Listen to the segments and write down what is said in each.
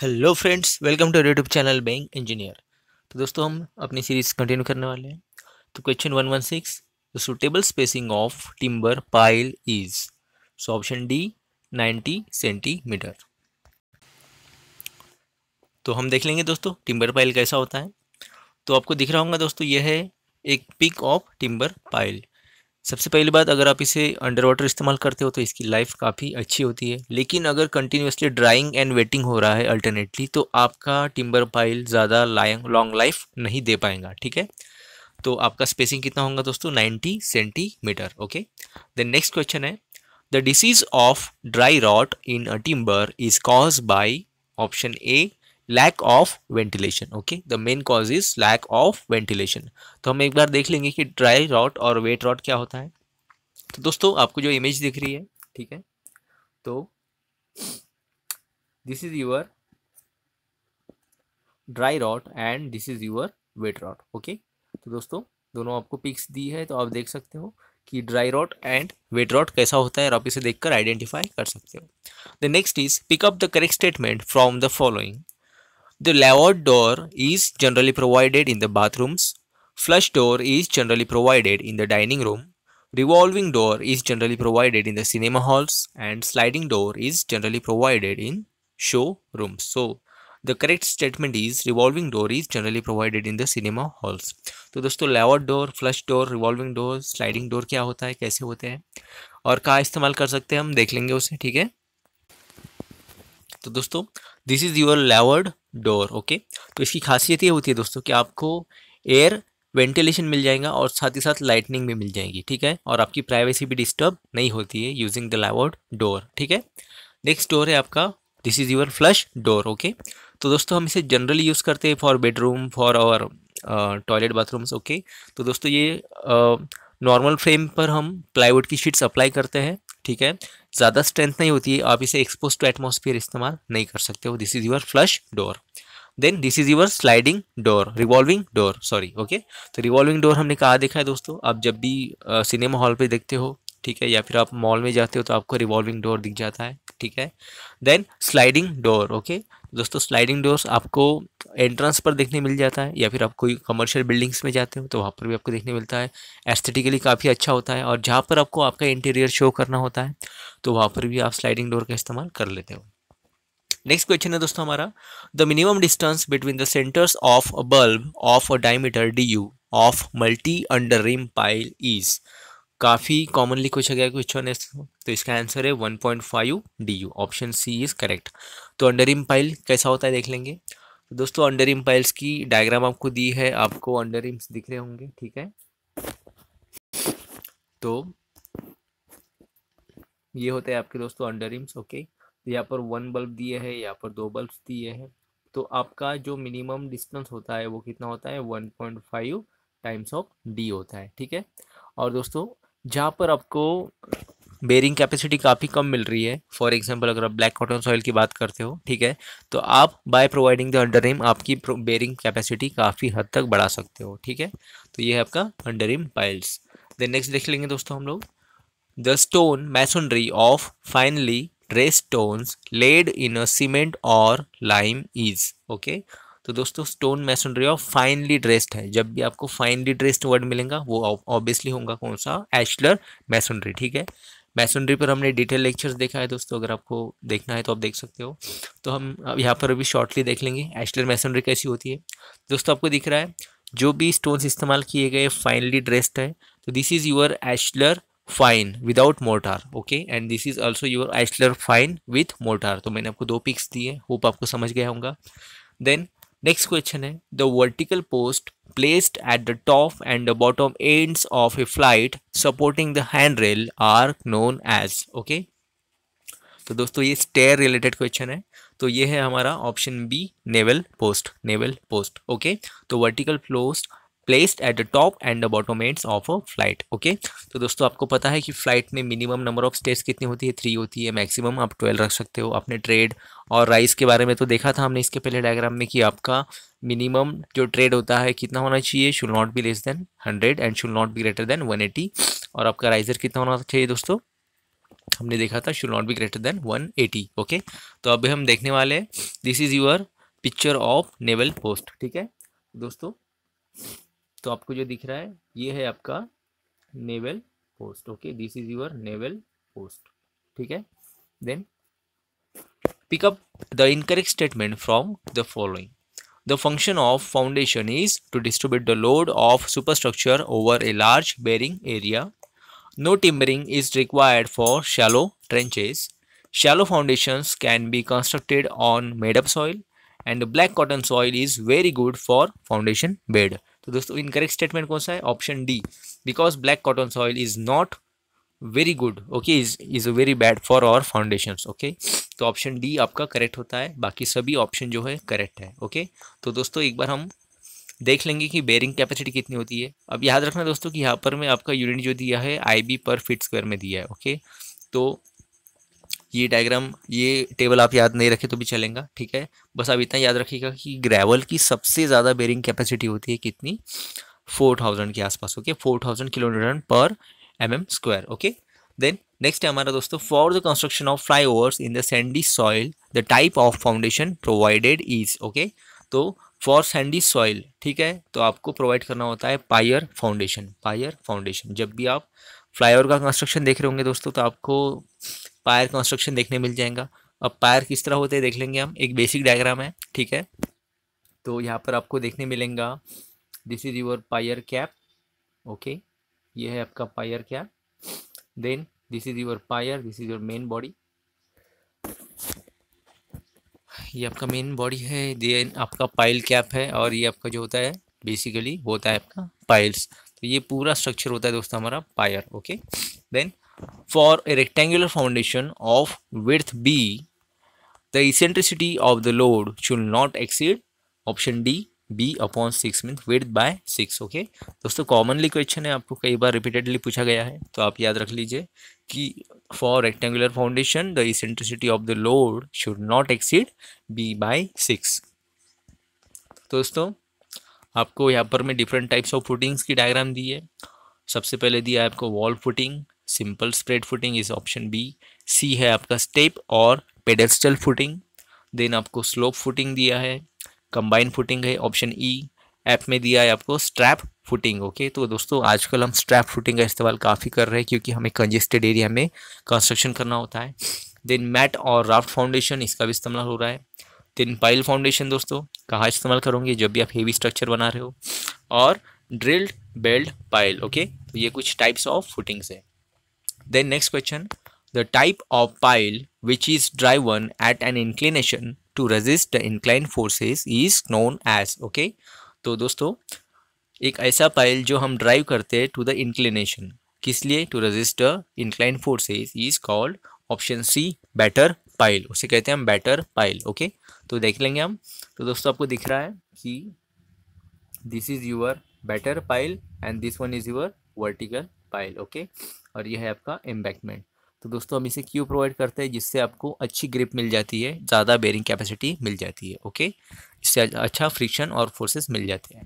Hello friends welcome to YouTube channel bank engineer तो दोस्तों हम अपनी सीरीज कंटिन्यू करने वाले हैं तो question one one six the suitable spacing of timber pile is so option D ninety centimetre तो हम देख लेंगे दोस्तों टिम्बर पाइल कैसा होता है तो आपको दिख रहा होगा दोस्तों यह है एक पिक ऑफ टिम्बर पाइल सबसे पहली बात अगर आप इसे अंडर वाटर इस्तेमाल करते हो तो इसकी लाइफ काफ़ी अच्छी होती है लेकिन अगर कंटिन्यूसली ड्राइंग एंड वेटिंग हो रहा है अल्टरनेटली तो आपका टिम्बर पाइल ज़्यादा लॉन्ग लाइफ नहीं दे पाएगा ठीक है तो आपका स्पेसिंग कितना होगा दोस्तों 90 centimetre okay then next question है the disease of dry rot in a timber is cause by option A lack of ventilation okay the main cause is lack of ventilation तो हम एक बार देख लेंगे कि ड्राई रॉट और wet rot क्या होता है तो दोस्तों आपको जो इमेज दिख रही है ठीक है तो this is your dry rot and this is your wet rot okay तो दोस्तों दोनों आपको पिक्स दी है तो आप देख सकते हो कि dry rot and wet rot कैसा होता है और आप इसे देखकर आइडेंटिफाई कर सकते हो the next is pick up the correct statement from the following The layout door is generally provided in the bathrooms. Flush door is generally provided in the dining room. Revolving door is generally provided in the cinema halls and sliding door is generally provided in showrooms. So the correct statement is revolving door is generally provided in the cinema halls. तो दोस्तों layout door flush door revolving door sliding door क्या होता है कैसे होते हैं और कहाँ इस्तेमाल कर सकते हैं हम देख लेंगे उसे ठीक है तो दोस्तों this is your louvred door okay तो इसकी खासियत ये होती है दोस्तों कि आपको एयर वेंटिलेशन मिल जाएगा और साथ ही साथ लाइटनिंग भी मिल जाएगी ठीक है और आपकी प्राइवेसी भी डिस्टर्ब नहीं होती है यूजिंग द लेवर्ड डोर ठीक है नेक्स्ट डोर है आपका this is your flush door okay तो दोस्तों हम इसे जनरली यूज़ करते हैं for bedroom for our toilet bathrooms okay तो दोस्तों ये नॉर्मल फ्रेम पर हम प्लाईवुड की शीट्स अप्लाई करते हैं ठीक है ज़्यादा स्ट्रेंथ नहीं होती है आप इसे एक्सपोज टू एटमोसफियर इस्तेमाल नहीं कर सकते हो this is your flush door then this is your sliding door revolving door sorry okay तो रिवॉल्विंग डोर हमने कहा देखा है दोस्तों आप जब भी सिनेमा हॉल पे देखते हो ठीक है या फिर आप मॉल में जाते हो तो आपको रिवॉल्विंग डोर दिख जाता है ठीक है देन स्लाइडिंग डोर ओके दोस्तों स्लाइडिंग डोर्स आपको एंट्रेंस पर देखने मिल जाता है या फिर आप कोई कमर्शियल बिल्डिंग्स में जाते हो तो वहाँ पर भी आपको देखने मिलता है एस्थेटिकली काफ़ी अच्छा होता है और जहाँ पर आपको आपका इंटीरियर शो करना होता है तो वहाँ पर भी आप स्लाइडिंग डोर का इस्तेमाल कर लेते हो नेक्स्ट क्वेश्चन है दोस्तों हमारा the minimum distance between the centres of a bulb of a diameter D U of multi under ream pile is काफ़ी कॉमनली पूछा गया क्वेश्चन है तो इसका आंसर है 1.5 point five D U option C is correct तो under reamed pile कैसा होता है देख लेंगे तो दोस्तों अंडर इम्पाइल्स की डायग्राम आपको दी है आपको अंडर इम्स दिख रहे होंगे ठीक है तो ये होता है आपके दोस्तों अंडर इम्स ओके तो यहाँ पर वन बल्ब दिए है यहाँ पर दो बल्ब दिए हैं तो आपका जो मिनिमम डिस्टेंस होता है वो कितना होता है one point five times of D होता है ठीक है और दोस्तों जहाँ पर आपको बेरिंग कैपेसिटी काफ़ी कम मिल रही है फॉर एग्जाम्पल अगर आप ब्लैक कॉटन सॉइल की बात करते हो ठीक है तो आप बाय प्रोवाइडिंग द अंडररिम आपकी बेरिंग कैपेसिटी काफ़ी हद तक बढ़ा सकते हो ठीक है तो ये है आपका अंडररिम पाइल्स देन नेक्स्ट देख लेंगे दोस्तों हम लोग the stone masonry of finely dress stones laid in a cement और लाइम इज ओके तो दोस्तों stone masonry of finely dressed है जब भी आपको फाइनली ड्रेस्ड वर्ड मिलेगा वो ऑब्वियसली होगा कौन सा एचलर मैसनरी ठीक है मैसनरी पर हमने डिटेल लेक्चर्स देखा है दोस्तों अगर आपको देखना है तो आप देख सकते हो तो हम यहाँ पर अभी शॉर्टली देख लेंगे एस्टलर मैसनरी कैसी होती है दोस्तों आपको दिख रहा है जो भी स्टोन्स इस्तेमाल किए गए फाइनली ड्रेस्ड है तो this is your ashlar fine without mortar okay and this is also your ashlar fine with mortar तो मैंने आपको दो पिक्स दिए होप आपको समझ गया होगा देन नेक्स्ट क्वेश्चन है the vertical post placed at the top and the bottom ends of a flight supporting the handrail are known as okay तो दोस्तों ये स्टेयर रिलेटेड क्वेश्चन है तो ये है हमारा option B newel post newel post okay तो vertical post placed at the top and the bottom ends of a flight okay तो दोस्तों आपको पता है कि फ्लाइट में मिनिमम नंबर ऑफ स्टेप्स कितनी होती है थ्री होती है मैक्सिमम आप ट्वेल्व रख सकते हो अपने ट्रेड और राइस के बारे में तो देखा था हमने इसके पहले डायग्राम में कि आपका मिनिमम जो ट्रेड होता है कितना होना चाहिए should not be less than hundred and should not be greater than one eighty और आपका राइजर कितना होना चाहिए दोस्तों हमने देखा था should not be greater than one eighty okay तो अभी हम देखने वाले हैं this is your picture of newel post ठीक है दोस्तों तो आपको जो दिख रहा है ये है आपका newel post okay this is your newel post ठीक है then pick up the incorrect statement from the following the function of foundation is to distribute the load of superstructure over a large bearing area no timbering is required for shallow trenches shallow foundation can be constructed on made up soil and black cotton soil is very good for foundation bed तो दोस्तों incorrect statement कौन सा है option D because black cotton soil is not very good okay is is a very bad for our foundation okay तो option D आपका correct होता है बाकी सभी ऑप्शन जो है करेक्ट है ओके okay? तो दोस्तों एक बार हम देख लेंगे कि बेरिंग कैपेसिटी कितनी होती है अब याद रखना दोस्तों कि यहाँ पर मैं आपका यूनिट जो दिया है आई बी पर फिट स्क्वायर में दिया है ओके okay? तो ये डायग्राम ये टेबल आप याद नहीं रखे तो भी चलेगा ठीक है बस आप इतना याद रखिएगा कि ग्रेवल की सबसे ज़्यादा बेरिंग कैपेसिटी होती है कितनी फोर थाउजेंड के आसपास ओके फोर थाउजेंड किलोमीटर पर M M square okay then next है हमारा दोस्तों for the construction of flyover in the sandy soil the type of foundation provided is okay तो फॉर सैंडी सॉइल ठीक है तो आपको प्रोवाइड करना होता है पायर फाउंडेशन पायर फाउंडेशन जब भी आप ओवर का कंस्ट्रक्शन देख रहे होंगे दोस्तों तो आपको पायर कंस्ट्रक्शन देखने मिल जाएगा अब पायर किस तरह होते हैं देख लेंगे हम एक बेसिक डायग्राम है ठीक है तो यहाँ पर आपको देखने मिलेगा this is your pier cap okay ये है आपका pier cap then this is your pier this is your main body ये आपका मेन बॉडी है देन आपका पाइल कैप है और ये आपका जो होता है बेसिकली होता है आपका पाइल्स तो ये पूरा स्ट्रक्चर होता है दोस्तों हमारा pier okay then for a rectangular foundation of with B the eccentricity of the load should not exceed option D B upon six mean with by six okay दोस्तों कॉमनली क्वेश्चन है आपको कई बार repeatedly पूछा गया है तो आप याद रख लीजिए कि for rectangular foundation the eccentricity of the load should not exceed B by six दोस्तों आपको यहाँ पर मैं डिफरेंट टाइप्स ऑफ फुटिंग्स की डायग्राम दी है सबसे पहले दिया है आपको wall footing simple spread footing is option B C है आपका स्टेप और पेडेस्टल फुटिंग देन आपको स्लोप फुटिंग दिया है कंबाइन फुटिंग है ऑप्शन ई ऐप में दिया है आपको स्ट्रैप फुटिंग ओके तो दोस्तों आजकल हम स्ट्रैप फुटिंग का इस्तेमाल काफ़ी कर रहे हैं क्योंकि हमें कंजेस्टेड एरिया में कंस्ट्रक्शन करना होता है देन मैट और राफ्ट फाउंडेशन इसका भी इस्तेमाल हो रहा है देन पाइल फाउंडेशन दोस्तों कहाँ इस्तेमाल करोगे जब भी आप हेवी स्ट्रक्चर बना रहे हो और ड्रिल्ड बेल्ड पाइल ओके तो ये कुछ टाइप्स ऑफ फुटिंग्स है then next question the type of pile which is one at an inclination to resist the incline forces is known as okay तो दोस्तों एक ऐसा पाइल जो हम ड्राइव करते हैं टू द इंक्लिनेशन किस लिए to register incline forces is called option C batter pile उसे कहते हैं हम बैटर पाइल ओके okay? तो देख लेंगे हम तो दोस्तों आपको दिख रहा है कि this is your batter pile and this one is your vertical pile okay और यह है आपका एम्बैकमेंट तो दोस्तों हम इसे क्यों प्रोवाइड करते हैं जिससे आपको अच्छी ग्रिप मिल जाती है ज़्यादा बेरिंग कैपेसिटी मिल जाती है ओके इससे अच्छा फ्रिक्शन और फोर्सेस मिल जाते हैं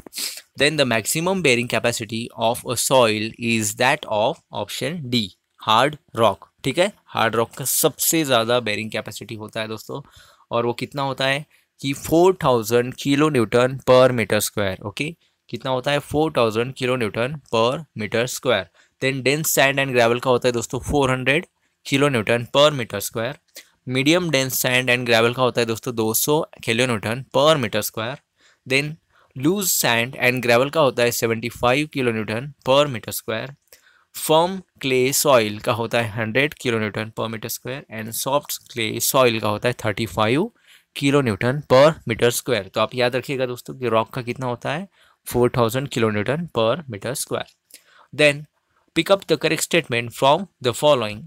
then the maximum bearing capacity of a soil is that of option D hard rock ठीक है हार्ड रॉक का सबसे ज़्यादा बेरिंग कैपेसिटी होता है दोस्तों और वो कितना होता है कि four thousand kilo newton per metre square okay कितना होता है four thousand kilo newton per metre square then dense sand and gravel का होता है दोस्तों four hundred kilo newton per metre square medium dense sand and gravel का होता है दोस्तों दो सौ kilo newton per metre square then loose sand and gravel का होता है seventy five kilo newton per metre square firm clay soil का होता है hundred kilo newton per metre square and soft clay soil का होता है thirty five kilo newton per metre square तो आप याद रखिएगा दोस्तों कि रॉक का कितना होता है four thousand kilo newton per metre square then pick up the correct statement from the following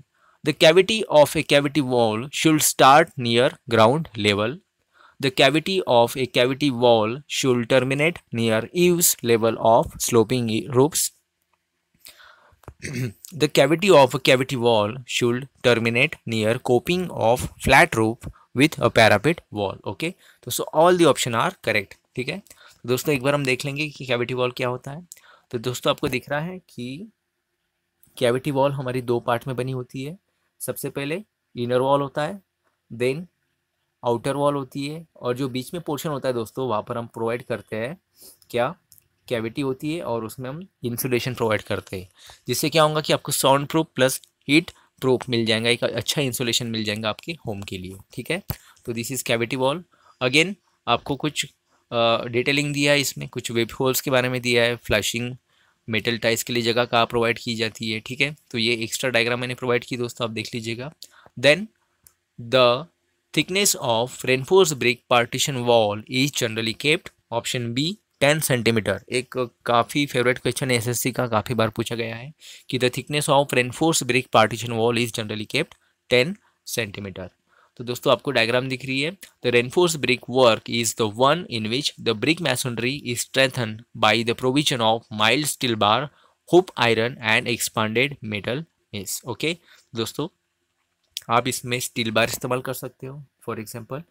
the cavity of a cavity wall should start near ground level The cavity of a cavity wall should terminate near eaves level of sloping roofs. the cavity of a cavity wall should terminate near coping of flat roof with a parapet wall okay तो so all the option are correct ठीक है तो दोस्तों एक बार हम देख लेंगे कि कैविटी वॉल क्या होता है तो दोस्तों आपको दिख रहा है कि कैविटी वॉल हमारी दो पार्ट में बनी होती है सबसे पहले इनर वॉल होता है देन आउटर वॉल होती है और जो बीच में पोर्शन होता है दोस्तों वहाँ पर हम प्रोवाइड करते हैं क्या कैविटी होती है और उसमें हम इंसुलेशन प्रोवाइड करते हैं जिससे क्या होगा कि आपको sound proof plus heat proof मिल जाएगा एक अच्छा इंसुलेशन मिल जाएगा आपके होम के लिए ठीक है तो this is cavity wall again आपको कुछ डिटेलिंग uh, दिया है इसमें कुछ वेब होल्स के बारे में दिया है फ्लैशिंग मेटल टाइल्स के लिए जगह कहाँ प्रोवाइड की जाती है ठीक है तो ये एक्स्ट्रा डायग्राम मैंने प्रोवाइड की दोस्तों आप देख लीजिएगा then the thickness of reinforce brick partition wall is generally kept option B ten centimetre एक काफ़ी फेवरेट क्वेश्चन है एस का काफ़ी बार पूछा गया है कि the thickness of reinforce brick partition wall is generally kept ten centimetre तो दोस्तों आपको डायग्राम दिख रही है the reinforce brick work is the one in which the brick masonry is strengthen by the provision of mild steel bar hoop iron and expanded metal mesh okay दोस्तों आप इसमें steel bar इस्तेमाल कर सकते हो फॉर एग्जाम्पल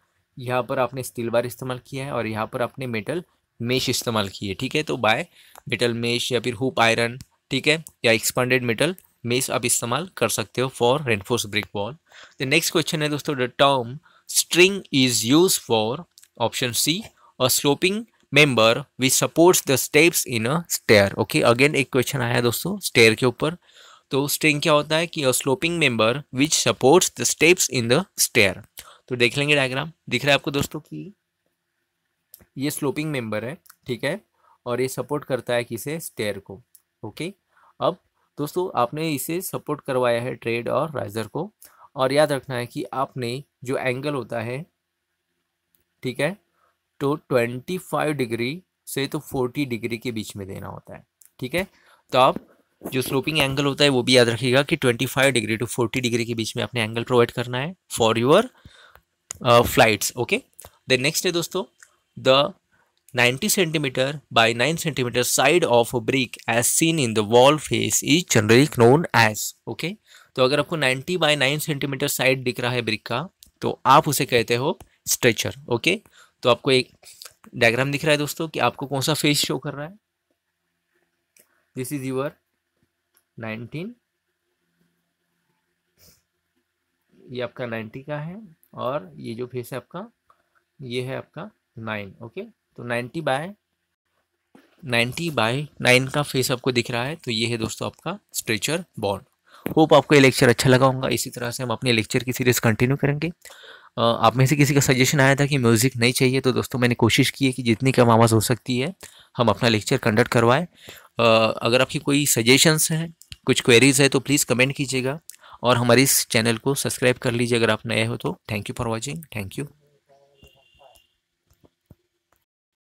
यहाँ पर आपने स्टील बार इस्तेमाल किया है और यहाँ पर आपने मेटल मेश इस्तेमाल किए ठीक है तो बाय मेटल मेश या फिर हुप आयरन ठीक है या एक्सपांडेड मेटल मेस आप इस्तेमाल कर सकते हो for reinforce brick wall the next question है दोस्तों the term string is use for option C a sloping member which supports the steps in a stair okay again एक क्वेश्चन आया है दोस्तों स्टेयर के ऊपर तो स्ट्रिंग क्या होता है कि a sloping member which supports the steps in the stair तो देख लेंगे डायग्राम दिख रहा है आपको दोस्तों की ये स्लोपिंग मेंबर है ठीक है और ये सपोर्ट करता है किसे स्टेयर को ओके अब दोस्तों आपने इसे सपोर्ट करवाया है ट्रेड और राइजर को और याद रखना है कि आपने जो एंगल होता है ठीक है तो ट्वेंटी फाइव डिग्री से तो फोर्टी डिग्री के बीच में देना होता है ठीक है तो आप जो स्लोपिंग एंगल होता है वो भी याद रखिएगा कि twenty five degree to forty degree के बीच में आपने एंगल प्रोवाइड करना है for your flights okay then next है दोस्तों the 90 cm by 9 cm side of a brick as seen in the wall face is generally known as okay तो अगर आपको 90 बाय 9 सेंटीमीटर साइड दिख रहा है ब्रिक का तो आप उसे कहते हो स्ट्रेचर ओके तो आपको एक डायग्राम दिख रहा है दोस्तों कि आपको कौन सा फेस शो कर रहा है दिस इज यूर 19 ये आपका 90 का है और ये जो फेस है आपका ये है आपका नाइन ओके तो ninety by ninety by nine का फेस आपको दिख रहा है तो ये है दोस्तों आपका स्ट्रेचर बॉन्ड होप आपको ये लेक्चर अच्छा लगा होगा इसी तरह से हम अपने लेक्चर की सीरीज़ कंटिन्यू करेंगे आप में से किसी का सजेशन आया था कि म्यूज़िक नहीं चाहिए तो दोस्तों मैंने कोशिश की है कि जितनी कम आवाज़ हो सकती है हम अपना लेक्चर कंडक्ट करवाएं अगर आपकी कोई सजेशंस हैं कुछ क्वेरीज है तो प्लीज़ कमेंट कीजिएगा और हमारे इस चैनल को सब्सक्राइब कर लीजिए अगर आप नए हो तो thank you for watching thank you